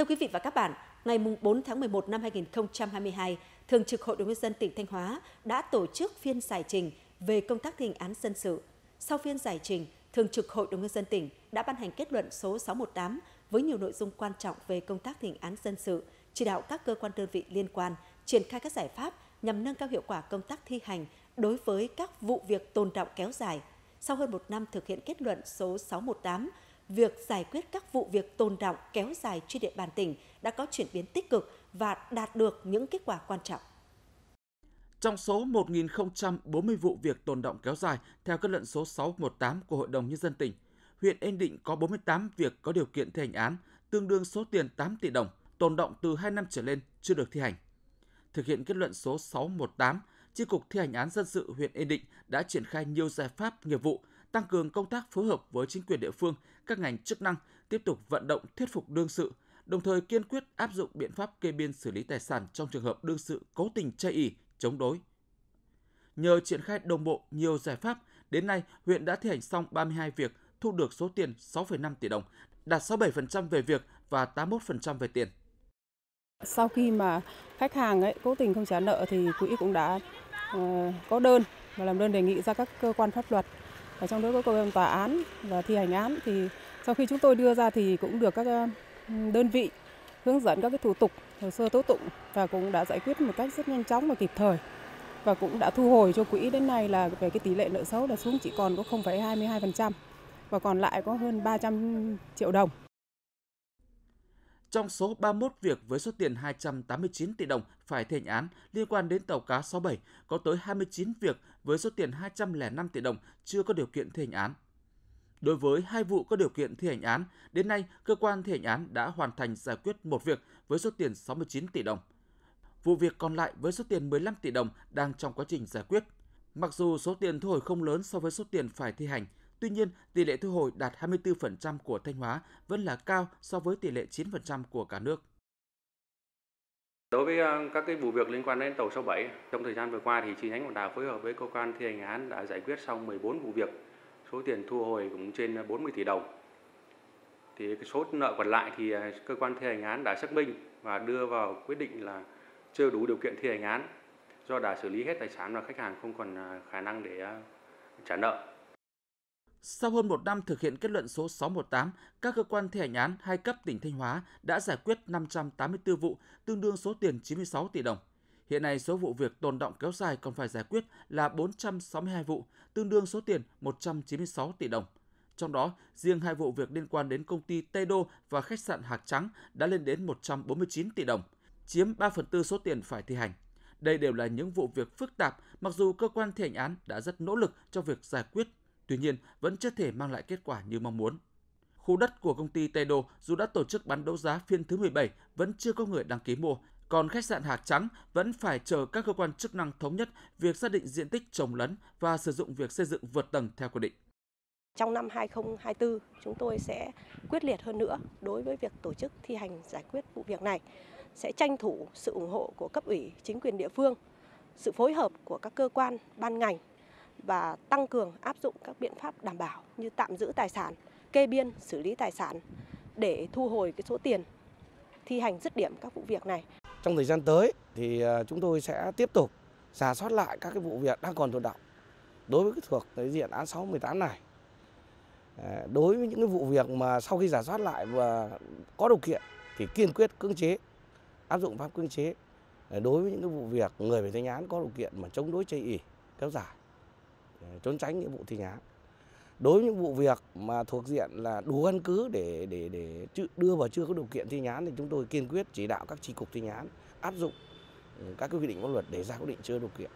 Thưa quý vị và các bạn, ngày 4 tháng 11 năm 2022, Thường trực Hội đồng Nhân dân tỉnh Thanh Hóa đã tổ chức phiên giải trình về công tác thi hành án dân sự. Sau phiên giải trình, Thường trực Hội đồng Nhân dân tỉnh đã ban hành kết luận số 618 với nhiều nội dung quan trọng về công tác thi hành án dân sự, chỉ đạo các cơ quan đơn vị liên quan triển khai các giải pháp nhằm nâng cao hiệu quả công tác thi hành đối với các vụ việc tồn động kéo dài. Sau hơn một năm thực hiện kết luận số 618, việc giải quyết các vụ việc tồn đọng kéo dài trên địa bàn tỉnh đã có chuyển biến tích cực và đạt được những kết quả quan trọng. Trong số 1.040 vụ việc tồn động kéo dài theo kết luận số 618 của Hội đồng Nhân dân tỉnh, huyện Yên Định có 48 việc có điều kiện thi hành án, tương đương số tiền 8 tỷ đồng, tồn động từ 2 năm trở lên chưa được thi hành. Thực hiện kết luận số 618, Chi cục thi hành án dân sự huyện Yên Định đã triển khai nhiều giải pháp nghiệp vụ tăng cường công tác phối hợp với chính quyền địa phương, các ngành chức năng tiếp tục vận động thuyết phục đương sự, đồng thời kiên quyết áp dụng biện pháp kê biên xử lý tài sản trong trường hợp đương sự cố tình chây ý chống đối. Nhờ triển khai đồng bộ nhiều giải pháp, đến nay huyện đã thi hành xong 32 việc, thu được số tiền 6,5 tỷ đồng, đạt 67% về việc và 81% về tiền. Sau khi mà khách hàng ấy cố tình không trả nợ thì quỹ cũng đã uh, có đơn và làm đơn đề nghị ra các cơ quan pháp luật và trong đó có cơ quan tòa án và thi hành án thì sau khi chúng tôi đưa ra thì cũng được các um, đơn vị hướng dẫn các cái thủ tục hồ sơ tố tụng và cũng đã giải quyết một cách rất nhanh chóng và kịp thời và cũng đã thu hồi cho quỹ đến nay là về cái tỷ lệ nợ xấu là xuống chỉ còn có 0,22% và còn lại có hơn 300 triệu đồng. Trong số 31 việc với số tiền 289 tỷ đồng phải thi hành án liên quan đến tàu cá 67, có tới 29 việc với số tiền 205 tỷ đồng chưa có điều kiện thi hành án. Đối với hai vụ có điều kiện thi hành án, đến nay cơ quan thi hành án đã hoàn thành giải quyết một việc với số tiền 69 tỷ đồng. Vụ việc còn lại với số tiền 15 tỷ đồng đang trong quá trình giải quyết. Mặc dù số tiền thu hồi không lớn so với số tiền phải thi hành, Tuy nhiên, tỷ lệ thu hồi đạt 24% của Thanh Hóa vẫn là cao so với tỷ lệ 9% của cả nước. Đối với ờ, các cái vụ việc liên quan đến tàu số 7, trong thời gian vừa qua thì chi nhánh Hòn Đà phối hợp với cơ quan thi hành án đã giải quyết xong 14 vụ việc, số tiền thu hồi cũng trên 40 tỷ đồng. Thì cái số nợ còn lại thì ờ, cơ quan thi hành án đã xác minh và đưa vào quyết định là chưa đủ điều kiện thi hành án do đã xử lý hết tài sản và khách hàng không còn ờ, khả năng để trả nợ. Sau hơn một năm thực hiện kết luận số 618, các cơ quan thi hành án hai cấp tỉnh Thanh Hóa đã giải quyết 584 vụ, tương đương số tiền 96 tỷ đồng. Hiện nay số vụ việc tồn động kéo dài còn phải giải quyết là 462 vụ, tương đương số tiền 196 tỷ đồng. Trong đó, riêng hai vụ việc liên quan đến công ty Tây Đô và khách sạn Hạc Trắng đã lên đến 149 tỷ đồng, chiếm 3 phần tư số tiền phải thi hành. Đây đều là những vụ việc phức tạp, mặc dù cơ quan thi hành án đã rất nỗ lực cho việc giải quyết tuy nhiên vẫn chưa thể mang lại kết quả như mong muốn. Khu đất của công ty Tây dù đã tổ chức bán đấu giá phiên thứ 17 vẫn chưa có người đăng ký mua, còn khách sạn Hạc Trắng vẫn phải chờ các cơ quan chức năng thống nhất việc xác định diện tích trồng lấn và sử dụng việc xây dựng vượt tầng theo quy định. Trong năm 2024, chúng tôi sẽ quyết liệt hơn nữa đối với việc tổ chức thi hành giải quyết vụ việc này, sẽ tranh thủ sự ủng hộ của cấp ủy, chính quyền địa phương, sự phối hợp của các cơ quan, ban ngành và tăng cường áp dụng các biện pháp đảm bảo như tạm giữ tài sản, kê biên, xử lý tài sản để thu hồi cái số tiền thi hành dứt điểm các vụ việc này. Trong thời gian tới thì à, chúng tôi sẽ tiếp tục giả soát lại các cái vụ việc đang còn tồn động đối với cái thuộc cái diện án 618 này. À, đối với những cái vụ việc mà sau khi giả soát lại và có điều kiện thì kiên quyết cưỡng chế áp dụng pháp cưỡng chế à, đối với những cái vụ việc người bị thanh án có điều kiện mà chống đối chây ỉ kéo dài trốn tránh nghĩa vụ thi hành án đối với những vụ việc mà thuộc diện là đủ căn cứ để để để đưa vào chưa có điều kiện thi hành án thì chúng tôi kiên quyết chỉ đạo các tri cục thi hành án áp dụng ừ, các quy định pháp luật để ra quyết định chưa điều kiện.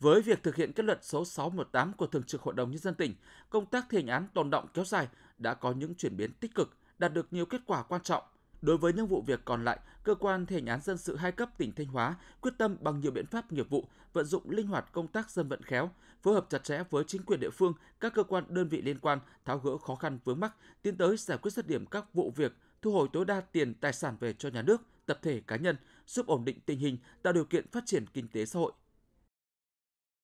Với việc thực hiện kết luận số 618 của Thường trực Hội đồng Nhân dân tỉnh, công tác thi hành án tồn động kéo dài đã có những chuyển biến tích cực, đạt được nhiều kết quả quan trọng Đối với những vụ việc còn lại, cơ quan thi hành án dân sự hai cấp tỉnh Thanh Hóa quyết tâm bằng nhiều biện pháp nghiệp vụ vận dụng linh hoạt công tác dân vận khéo, phối hợp chặt chẽ với chính quyền địa phương, các cơ quan đơn vị liên quan tháo gỡ khó khăn vướng mắc, tiến tới giải quyết rứt điểm các vụ việc, thu hồi tối đa tiền tài sản về cho nhà nước, tập thể cá nhân, giúp ổn định tình hình, tạo điều kiện phát triển kinh tế xã hội